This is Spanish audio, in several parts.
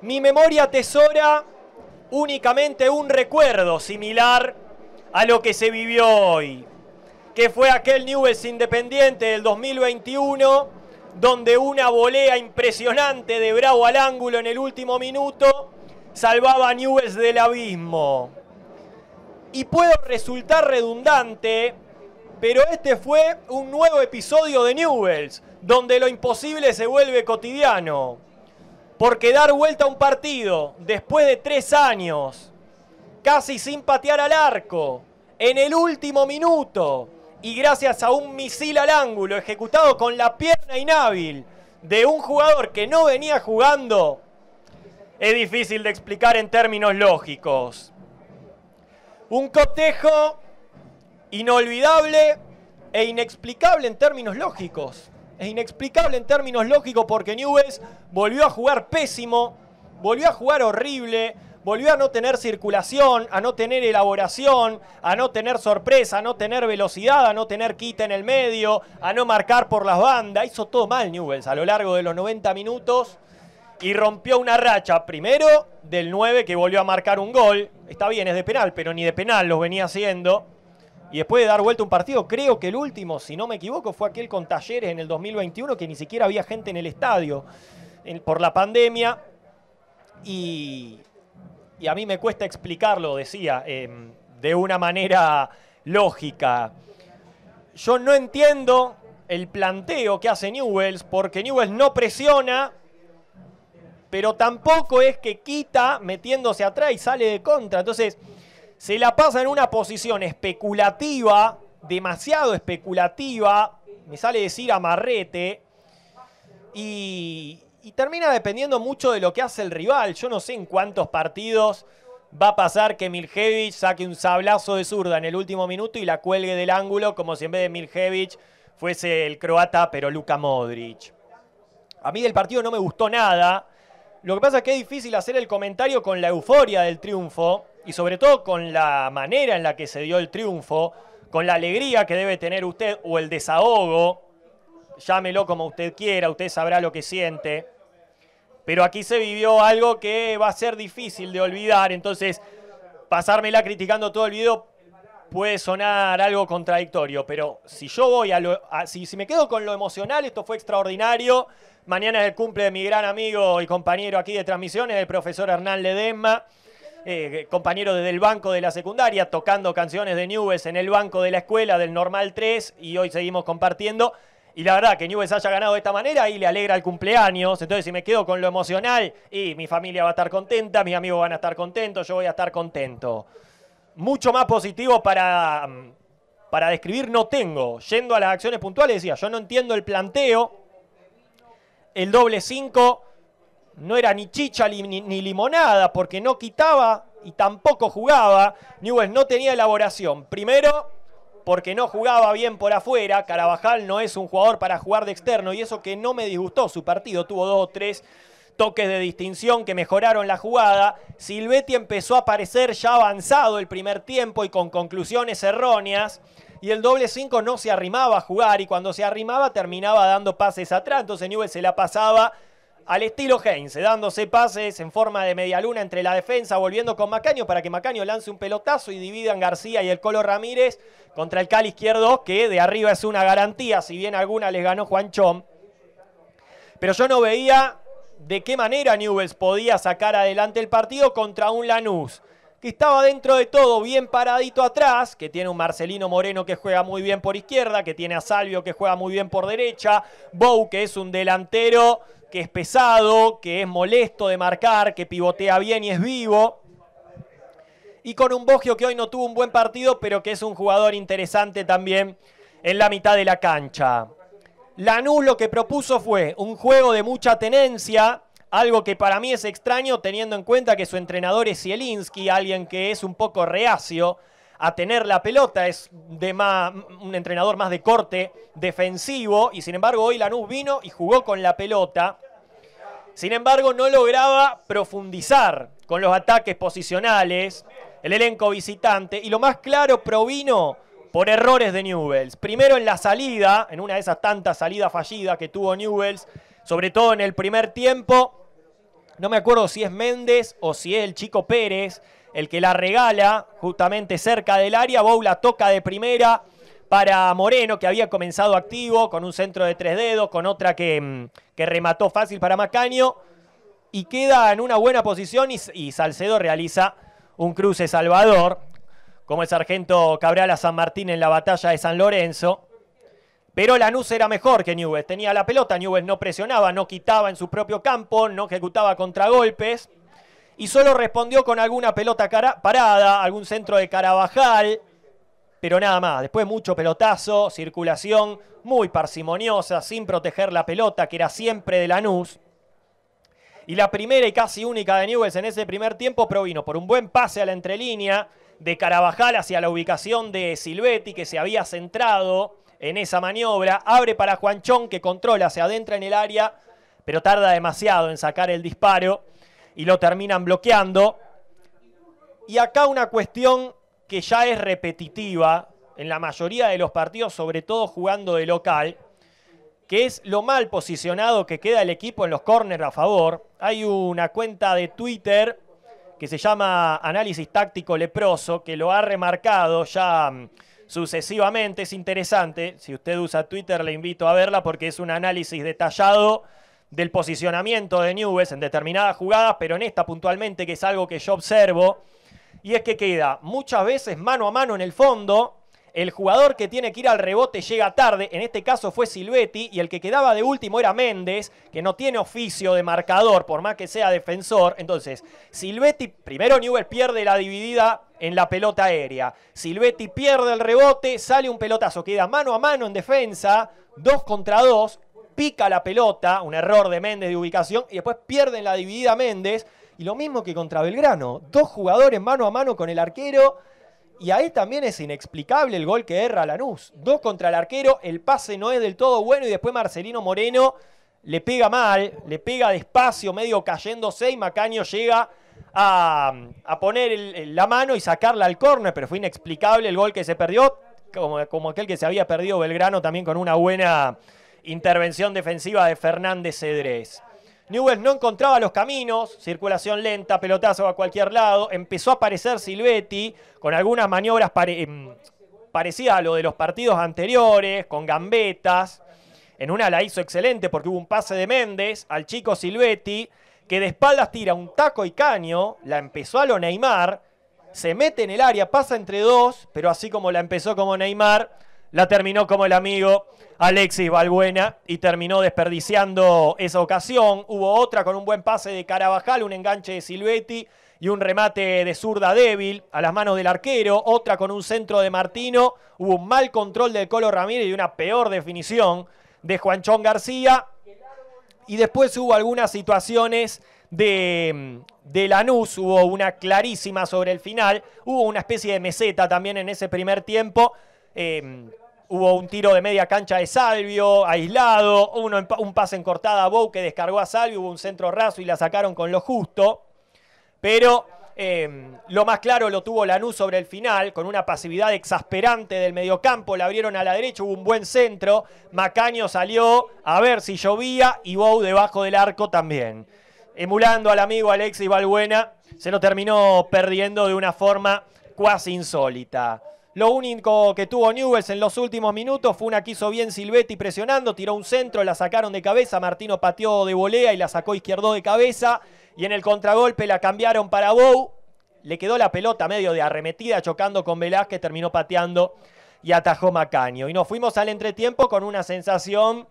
Mi memoria tesora únicamente un recuerdo similar a lo que se vivió hoy, que fue aquel Newells Independiente del 2021, donde una volea impresionante de Bravo al ángulo en el último minuto salvaba a Newells del abismo. Y puedo resultar redundante, pero este fue un nuevo episodio de Newells, donde lo imposible se vuelve cotidiano porque dar vuelta a un partido después de tres años, casi sin patear al arco, en el último minuto, y gracias a un misil al ángulo ejecutado con la pierna inhábil de un jugador que no venía jugando, es difícil de explicar en términos lógicos. Un cotejo inolvidable e inexplicable en términos lógicos es inexplicable en términos lógicos porque Newells volvió a jugar pésimo, volvió a jugar horrible, volvió a no tener circulación, a no tener elaboración, a no tener sorpresa, a no tener velocidad, a no tener quita en el medio, a no marcar por las bandas. Hizo todo mal Newells a lo largo de los 90 minutos y rompió una racha. Primero del 9 que volvió a marcar un gol. Está bien, es de penal, pero ni de penal los venía haciendo. Y después de dar vuelta un partido, creo que el último, si no me equivoco, fue aquel con Talleres en el 2021, que ni siquiera había gente en el estadio por la pandemia. Y, a mí me cuesta explicarlo, decía, em, de una manera lógica. Yo no entiendo el planteo que hace Newells, porque Newells no presiona, pero tampoco es que quita metiéndose atrás y sale de contra. Entonces se la pasa en una posición especulativa, demasiado especulativa, me sale decir amarrete, y, termina dependiendo mucho de lo que hace el rival. Yo no sé en cuántos partidos va a pasar que Miljevic saque un sablazo de zurda en el último minuto y la cuelgue del ángulo, como si en vez de Miljevic fuese el croata, pero Luka Modric. A mí del partido no me gustó nada. Lo que pasa es que es difícil hacer el comentario con la euforia del triunfo, y sobre todo con la manera en la que se dio el triunfo, con la alegría que debe tener usted o el desahogo, llámelo como usted quiera, usted sabrá lo que siente, pero aquí se vivió algo que va a ser difícil de olvidar, entonces pasármela criticando todo el video puede sonar algo contradictorio, pero si yo voy a lo. si, si, me quedo con lo emocional, esto fue extraordinario. Mañana es el cumple de mi gran amigo y compañero aquí de transmisiones, el profesor Hernán Ledesma eh, compañero desde el banco de la secundaria, tocando canciones de Nubes en el banco de la escuela del Normal 3 y hoy seguimos compartiendo. Y la verdad que Nubes haya ganado de esta manera y le alegra el cumpleaños. Entonces, si me quedo con lo emocional, y mi familia va a estar contenta, mis amigos van a estar contentos, yo voy a estar contento. Mucho más positivo para, mm, para describir no tengo. Yendo a las acciones puntuales, decía, yo no entiendo el planteo. El doble 5 no era ni chicha ni, limonada, porque no quitaba y tampoco jugaba. Newell no tenía elaboración. Primero, porque no jugaba bien por afuera. Carabajal no es un jugador para jugar de externo y eso que no me disgustó su partido. Tuvo dos o tres toques de distinción que mejoraron la jugada. Silvetti empezó a aparecer ya avanzado el primer tiempo y con conclusiones erróneas y el doble 5 no se arrimaba a jugar y cuando se arrimaba terminaba dando pases atrás, entonces Newell se la pasaba al estilo Heinz, eh, dándose pases en forma de media luna entre la defensa, volviendo con Macaño para que Macaño lance un pelotazo y dividan García y el Colo Ramírez contra el Cal izquierdo, que de arriba es una garantía, si bien alguna les ganó Juan Chom Pero yo no veía de qué manera Newells podía sacar adelante el partido contra un Lanús que estaba dentro de todo bien paradito atrás, que tiene un Marcelino Moreno que juega muy bien por izquierda, que tiene a Salvio que juega muy bien por derecha, Bou que es un delantero que es pesado, que es molesto de marcar, que pivotea bien y es vivo. Y con un bogio que hoy no tuvo un buen partido, pero que es un jugador interesante también en la mitad de la cancha. Lanús lo que propuso fue un juego de mucha tenencia, algo que para mí es extraño teniendo en cuenta que su entrenador es Zielinski, alguien que es un poco reacio a tener la pelota, es de más, un entrenador más de corte defensivo y sin embargo hoy Lanús vino y jugó con la pelota sin embargo, no lograba profundizar con los ataques posicionales el elenco visitante y lo más claro provino por errores de Newells. Primero en la salida, en una de esas tantas salidas fallidas que tuvo Newells, sobre todo en el primer tiempo. No me acuerdo si es Méndez o si es el chico Pérez el que la regala justamente cerca del área. Bou la toca de primera para Moreno, que había comenzado activo con un centro de tres dedos, con otra que, mm, remató fácil para Macaño. Y queda en una buena posición y, Salcedo realiza un cruce salvador, como el sargento Cabral a San Martín en la batalla de San Lorenzo. Pero Lanús era mejor que Newell's. Tenía la pelota, Newell's no presionaba, no quitaba en su propio campo, no ejecutaba contragolpes. Y solo respondió con alguna pelota parada, algún centro de Carabajal pero nada más. Después mucho pelotazo, circulación muy parsimoniosa, sin proteger la pelota, que era siempre de Lanús. Y la primera y casi única de Newells en ese primer tiempo provino por un buen pase a la entrelínea de Carabajal hacia la ubicación de Silvetti, que se había centrado en esa maniobra. Abre para Juanchón, que controla, se adentra en el área, pero tarda demasiado en sacar el disparo y lo terminan bloqueando. Y acá una cuestión que ya es repetitiva en la mayoría de los partidos, sobre todo jugando de local, que es lo mal posicionado que queda el equipo en los córner a favor. Hay una cuenta de Twitter que se llama Análisis Táctico Leproso, que lo ha remarcado ya mm, sucesivamente. Es interesante, si usted usa Twitter le invito a verla porque es un análisis detallado del posicionamiento de Nubes en determinadas jugadas, pero en esta puntualmente, que es algo que yo observo, y es que queda muchas veces mano a mano en el fondo. El jugador que tiene que ir al rebote llega tarde, en este caso fue Silvetti, y el que quedaba de último era Méndez, que no tiene oficio de marcador, por más que sea defensor. Entonces, Silvetti, primero Newell pierde la dividida en la pelota aérea. Silvetti pierde el rebote, sale un pelotazo, queda mano a mano en defensa, dos contra dos, pica la pelota, un error de Méndez de ubicación, y después pierden la dividida Méndez, y lo mismo que contra Belgrano, dos jugadores mano a mano con el arquero. Y ahí también es inexplicable el gol que erra Lanús. Dos contra el arquero, el pase no es del todo bueno y después Marcelino Moreno le pega mal, le pega despacio, medio cayéndose y Macaño llega a, poner la mano y sacarla al córner, pero fue inexplicable el gol que se perdió, como, como aquel que se había perdido Belgrano también con una buena intervención defensiva de Fernández Cedrés. Newell no encontraba los caminos, circulación lenta, pelotazo a cualquier lado. Empezó a aparecer Silvetti con algunas maniobras em, parecía parecidas a lo de los partidos anteriores, con gambetas. En una la hizo excelente porque hubo un pase de Méndez al chico Silvetti, que de espaldas tira un taco y caño, la empezó a lo Neymar, se mete en el área, pasa entre dos, pero así como la empezó como Neymar, la terminó como el amigo Alexis Balbuena y terminó desperdiciando esa ocasión. Hubo otra con un buen pase de Carabajal, un enganche de Silvetti y un remate de zurda débil a las manos del arquero. Otra con un centro de Martino. Hubo un mal control del Colo Ramírez y una peor definición de Juanchón García. Y después hubo algunas situaciones de, de Lanús, hubo una clarísima sobre el final, hubo una especie de meseta también en ese primer tiempo, Em, hubo un tiro de media cancha de Salvio, aislado, un pase en cortada a Bow que descargó a Salvio, hubo un centro raso y la sacaron con lo justo. Pero em, lo más claro lo tuvo Lanús sobre el final, con una pasividad exasperante del mediocampo. La abrieron a la derecha, hubo un buen centro. Macaño salió a ver si llovía y Bow debajo del arco también. Emulando al amigo Alexis Balbuena, se lo terminó perdiendo de una forma cuasi insólita. Lo único que tuvo Newells en los últimos minutos fue una que hizo bien Silvetti presionando, tiró un centro, la sacaron de cabeza, Martino pateó de volea y la sacó izquierdo de cabeza. Y en el contragolpe la cambiaron para Bou. Le quedó la pelota medio de arremetida, chocando con Velázquez, terminó pateando y atajó Macaño. Y nos fuimos al entretiempo con una sensación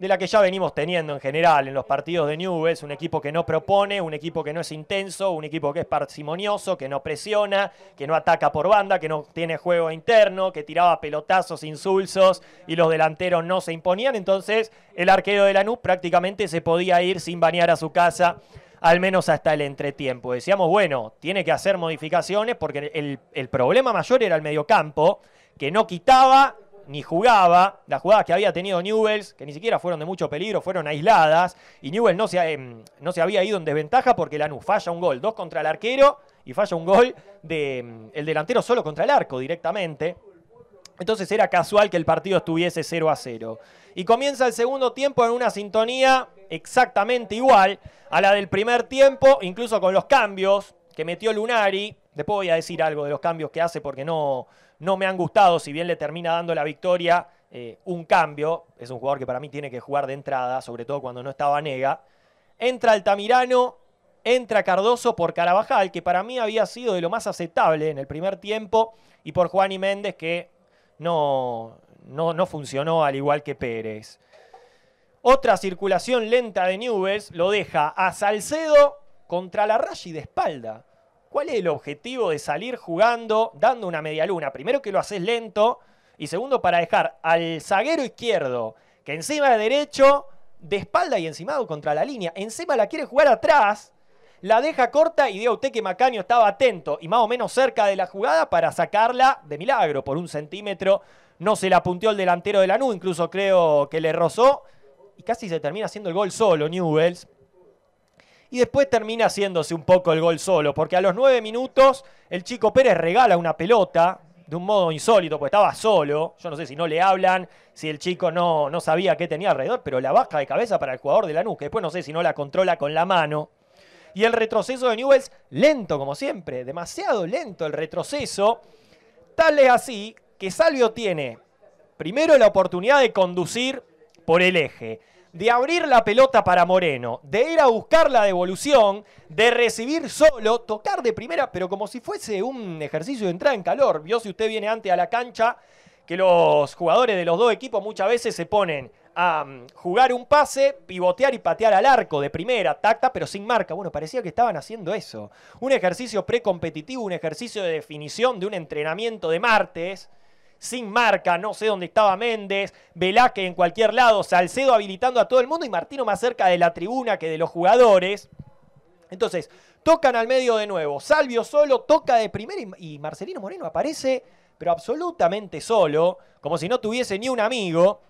de la que ya venimos teniendo en general en los partidos de Newell's, un equipo que no propone, un equipo que no es intenso, un equipo que es parsimonioso, que no presiona, que no ataca por banda, que no tiene juego interno, que tiraba pelotazos insulsos y los delanteros no se imponían, entonces el arquero de Lanús prácticamente se podía ir sin bañar a su casa al menos hasta el entretiempo. Decíamos, bueno, tiene que hacer modificaciones porque el, el problema mayor era el mediocampo, que no quitaba ni jugaba, las jugadas que había tenido Newells, que ni siquiera fueron de mucho peligro, fueron aisladas, y Newells no se, em, no se había ido en desventaja porque Lanús falla un gol, dos contra el arquero y falla un gol de, em, delantero solo contra el arco directamente. Entonces era casual que el partido estuviese 0 a 0. Y comienza el segundo tiempo en una sintonía exactamente igual a la del primer tiempo, incluso con los cambios que metió Lunari. Después voy a decir algo de los cambios que hace porque no, no me han gustado, si bien le termina dando la victoria, eh, un cambio. Es un jugador que para mí tiene que jugar de entrada, sobre todo cuando no estaba nega. Entra Altamirano, entra Cardoso por Carabajal, que para mí había sido de lo más aceptable en el primer tiempo, y por Juan y Méndez, que no, no, funcionó al igual que Pérez. Otra circulación lenta de Nubes lo deja a Salcedo contra la raya de espalda. ¿Cuál es el objetivo de salir jugando, dando una media luna? Primero que lo haces lento y segundo para dejar al zaguero izquierdo, que encima de derecho, de espalda y encimado contra la línea, encima la quiere jugar atrás, la deja corta y diga usted que Macaño estaba atento y más o menos cerca de la jugada para sacarla de milagro por un centímetro. No se la apuntó el delantero de la nube, incluso creo que le rozó y casi se termina haciendo el gol solo Newells y después termina haciéndose un poco el gol solo, porque a los nueve minutos el chico Pérez regala una pelota de un modo insólito, porque estaba solo, yo no sé si no le hablan, si el chico no, no sabía qué tenía alrededor, pero la baja de cabeza para el jugador de la nuca, después no sé si no la controla con la mano. Y el retroceso de Newells, lento como siempre, demasiado lento el retroceso, tal es así que Salvio tiene primero la oportunidad de conducir por el eje de abrir la pelota para Moreno, de ir a buscar la devolución, de recibir solo, tocar de primera, pero como si fuese un ejercicio de entrada en calor. Vio si usted viene antes a la cancha que los jugadores de los dos equipos muchas veces se ponen a mm, jugar un pase, pivotear y patear al arco de primera, tacta, pero sin marca. Bueno, parecía que estaban haciendo eso. Un ejercicio precompetitivo, un ejercicio de definición de un entrenamiento de martes sin marca, no sé dónde estaba Méndez, Velázquez en cualquier lado, Salcedo habilitando a todo el mundo y Martino más cerca de la tribuna que de los jugadores. Entonces, tocan al medio de nuevo. Salvio solo toca de primera y, Marcelino Moreno aparece, pero absolutamente solo, como si no tuviese ni un amigo.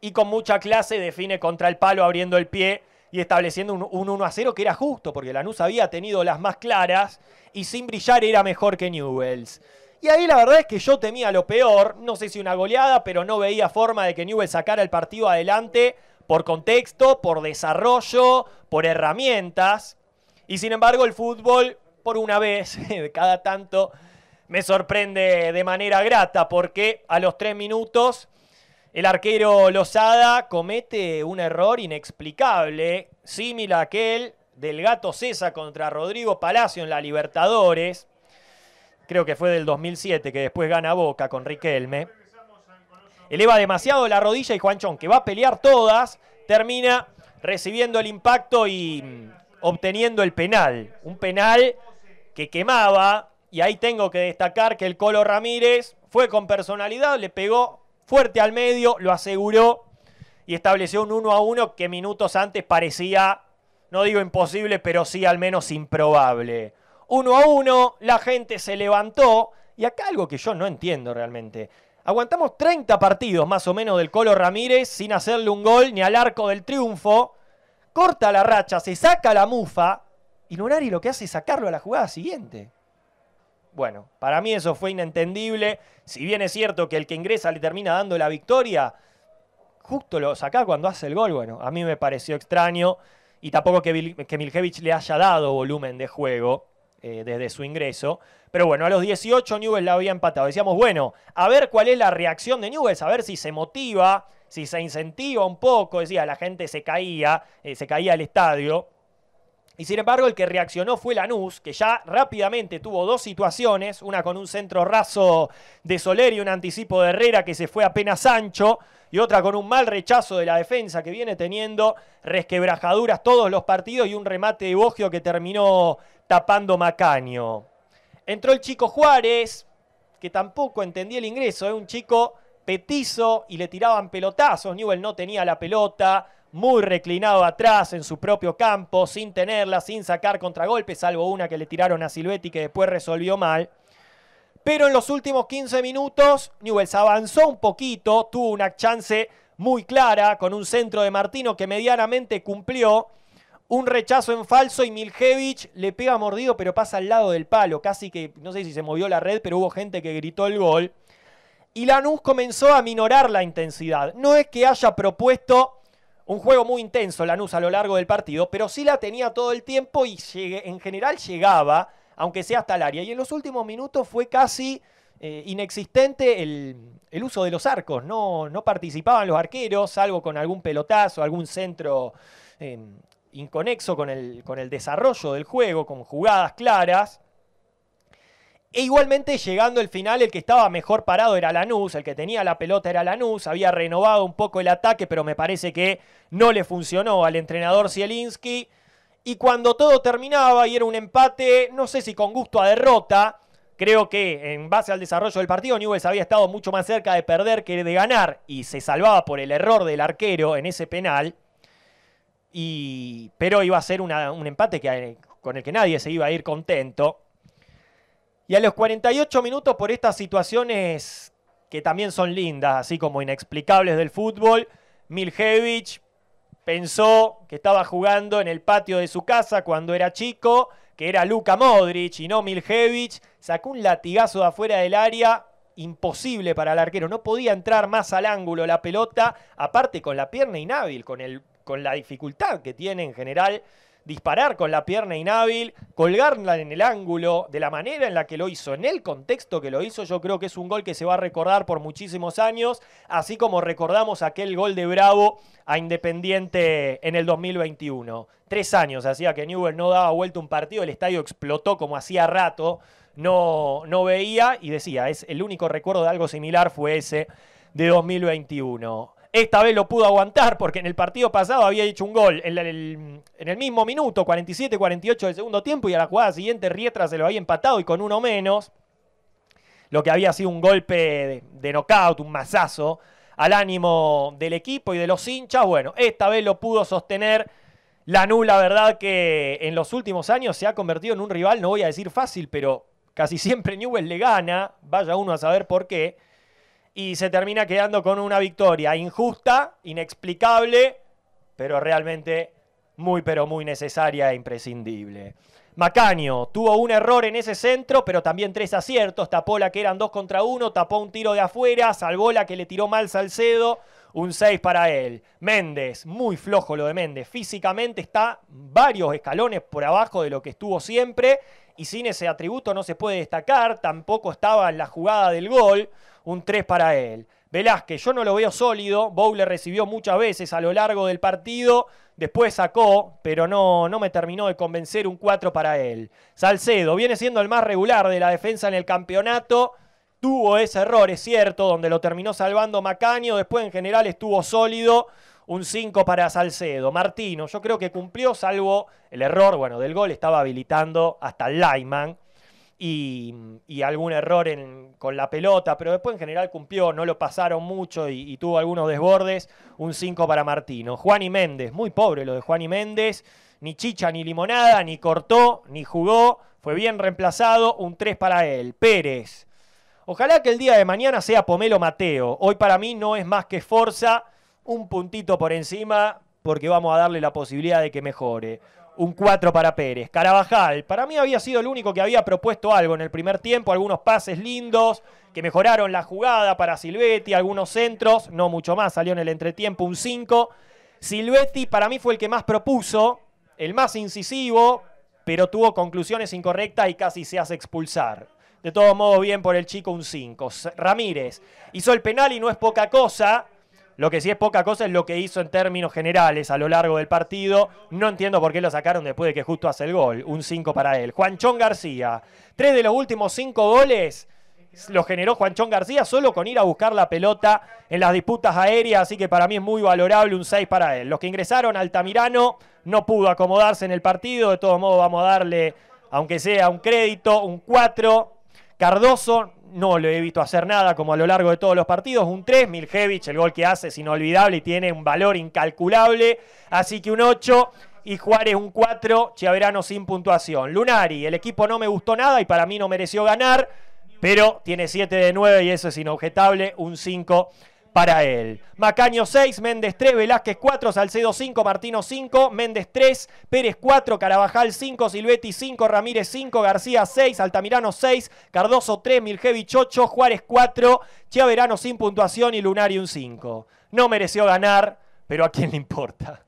Y con mucha clase define contra el palo abriendo el pie y estableciendo un, 1 a 0 que era justo, porque Lanús había tenido las más claras y sin brillar era mejor que Newells. Y ahí la verdad es que yo temía lo peor, no sé si una goleada, pero no veía forma de que Newell sacara el partido adelante por contexto, por desarrollo, por herramientas. Y sin embargo el fútbol, por una vez, cada tanto, me sorprende de manera grata porque a los tres minutos el arquero Lozada comete un error inexplicable, similar a aquel del gato César contra Rodrigo Palacio en la Libertadores creo que fue del 2007, que después gana Boca con Riquelme. Eleva demasiado la rodilla y Juanchón, que va a pelear todas, termina recibiendo el impacto y mm, obteniendo el penal. Un penal que quemaba, y ahí tengo que destacar que el Colo Ramírez fue con personalidad, le pegó fuerte al medio, lo aseguró y estableció un 1 a 1 que minutos antes parecía, no digo imposible, pero sí al menos improbable uno a uno, la gente se levantó. Y acá algo que yo no entiendo realmente. Aguantamos 30 partidos más o menos del Colo Ramírez sin hacerle un gol ni al arco del triunfo. Corta la racha, se saca la mufa y Lunari lo que hace es sacarlo a la jugada siguiente. Bueno, para mí eso fue inentendible. Si bien es cierto que el que ingresa le termina dando la victoria, justo lo saca cuando hace el gol. Bueno, a mí me pareció extraño y tampoco que, que Miljevic le haya dado volumen de juego. Eh, desde su ingreso. Pero bueno, a los 18 Newell's la había empatado. Decíamos, bueno, a ver cuál es la reacción de Newell's, a ver si se motiva, si se incentiva un poco. Decía, la gente se caía, eh, se caía al estadio. Y sin embargo, el que reaccionó fue Lanús, que ya rápidamente tuvo dos situaciones, una con un centro raso de Soler y un anticipo de Herrera que se fue apenas ancho, y otra con un mal rechazo de la defensa que viene teniendo resquebrajaduras todos los partidos y un remate de Bogio que terminó tapando Macaño. Entró el chico Juárez, que tampoco entendía el ingreso, es ¿eh? un chico petizo y le tiraban pelotazos, Newell no tenía la pelota, muy reclinado atrás en su propio campo, sin tenerla, sin sacar contragolpes, salvo una que le tiraron a Silvetti que después resolvió mal. Pero en los últimos 15 minutos, Newells avanzó un poquito, tuvo una chance muy clara con un centro de Martino que medianamente cumplió. Un rechazo en falso y Miljevic le pega mordido, pero pasa al lado del palo. Casi que, no sé si se movió la red, pero hubo gente que gritó el gol. Y Lanús comenzó a minorar la intensidad. No es que haya propuesto un juego muy intenso Lanús a lo largo del partido, pero sí la tenía todo el tiempo y en general llegaba, aunque sea hasta el área. Y en los últimos minutos fue casi eh, inexistente el, uso de los arcos, no, no, participaban los arqueros, salvo con algún pelotazo, algún centro eh, inconexo con el, con el desarrollo del juego, con jugadas claras. E igualmente llegando el final, el que estaba mejor parado era Lanús, el que tenía la pelota era Lanús, había renovado un poco el ataque, pero me parece que no le funcionó al entrenador Zielinski. Y cuando todo terminaba y era un empate, no sé si con gusto a derrota, creo que en base al desarrollo del partido, Newells había estado mucho más cerca de perder que de ganar y se salvaba por el error del arquero en ese penal. Y, pero iba a ser un empate que, eh, con el que nadie se iba a ir contento. Y a los 48 minutos por estas situaciones que también son lindas, así como inexplicables del fútbol, Miljevic pensó que estaba jugando en el patio de su casa cuando era chico, que era Luka Modric y no Miljevic, sacó un latigazo de afuera del área, imposible para el arquero, no podía entrar más al ángulo la pelota, aparte con la pierna inhábil, con el con la dificultad que tiene en general disparar con la pierna inhábil, colgarla en el ángulo, de la manera en la que lo hizo, en el contexto que lo hizo, yo creo que es un gol que se va a recordar por muchísimos años, así como recordamos aquel gol de Bravo a Independiente en el 2021. Tres años hacía que Newell no daba vuelta un partido, el estadio explotó como hacía rato, no, no veía y decía, es el único recuerdo de algo similar fue ese de 2021. Esta vez lo pudo aguantar porque en el partido pasado había hecho un gol en el, mismo minuto, 47-48 del segundo tiempo, y a la jugada siguiente Rietra se lo había empatado y con uno menos, lo que había sido un golpe de, knockout, un mazazo al ánimo del equipo y de los hinchas. Bueno, esta vez lo pudo sostener. La nula verdad que en los últimos años se ha convertido en un rival, no voy a decir fácil, pero casi siempre Newell le gana, vaya uno a saber por qué y se termina quedando con una victoria injusta, inexplicable, pero realmente muy, pero muy necesaria e imprescindible. Macaño tuvo un error en ese centro, pero también tres aciertos. Tapó la que eran dos contra uno, tapó un tiro de afuera, salvó la que le tiró mal Salcedo un 6 para él. Méndez, muy flojo lo de Méndez. Físicamente está varios escalones por abajo de lo que estuvo siempre y sin ese atributo no se puede destacar. Tampoco estaba en la jugada del gol, un 3 para él. Velázquez, yo no lo veo sólido. Bowler recibió muchas veces a lo largo del partido. Después sacó, pero no, no me terminó de convencer un 4 para él. Salcedo viene siendo el más regular de la defensa en el campeonato Tuvo ese error, es cierto, donde lo terminó salvando Macaño. Después, en general, estuvo sólido. Un 5 para Salcedo. Martino, yo creo que cumplió, salvo el error, bueno, del gol. Estaba habilitando hasta Lyman. Y, y, algún error con la pelota, pero después en general cumplió, no lo pasaron mucho y, y tuvo algunos desbordes, un 5 para Martino. Juan y Méndez, muy pobre lo de Juan y Méndez, ni chicha ni limonada, ni cortó, ni jugó, fue bien reemplazado, un 3 para él. Pérez, Ojalá que el día de mañana sea Pomelo Mateo. Hoy para mí no es más que Forza, un puntito por encima, porque vamos a darle la posibilidad de que mejore. Un 4 para Pérez. Carabajal, para mí había sido el único que había propuesto algo en el primer tiempo, algunos pases lindos que mejoraron la jugada para Silvetti, algunos centros, no mucho más, salió en el entretiempo un 5. Silvetti para mí fue el que más propuso, el más incisivo, pero tuvo conclusiones incorrectas y casi se hace expulsar. De todos modos, bien por el chico, un 5. Ramírez hizo el penal y no es poca cosa. Lo que sí es poca cosa es lo que hizo en términos generales a lo largo del partido. No entiendo por qué lo sacaron después de que justo hace el gol. Un 5 para él. Juanchón García. Tres de los últimos cinco goles los generó Juanchón García solo con ir a buscar la pelota en las disputas aéreas. Así que para mí es muy valorable un 6 para él. Los que ingresaron, Altamirano no pudo acomodarse en el partido. De todos modos, vamos a darle, aunque sea un crédito, un 4 Cardoso no lo he visto hacer nada como a lo largo de todos los partidos. Un 3, Miljevic, el gol que hace es inolvidable y tiene un valor incalculable. Así que un 8 y Juárez un 4, Chiaverano sin puntuación. Lunari, el equipo no me gustó nada y para mí no mereció ganar, pero tiene 7 de 9 y eso es inobjetable. Un 5 para él. Macaño 6, Méndez 3, Velázquez 4, Salcedo 5, Martino 5, Méndez 3, Pérez 4, Carabajal 5, Silvetti 5, Ramírez 5, García 6, Altamirano 6, Cardoso 3, Miljevich 8, Juárez 4, Chiaverano sin puntuación y un 5. No mereció ganar, pero a quién le importa.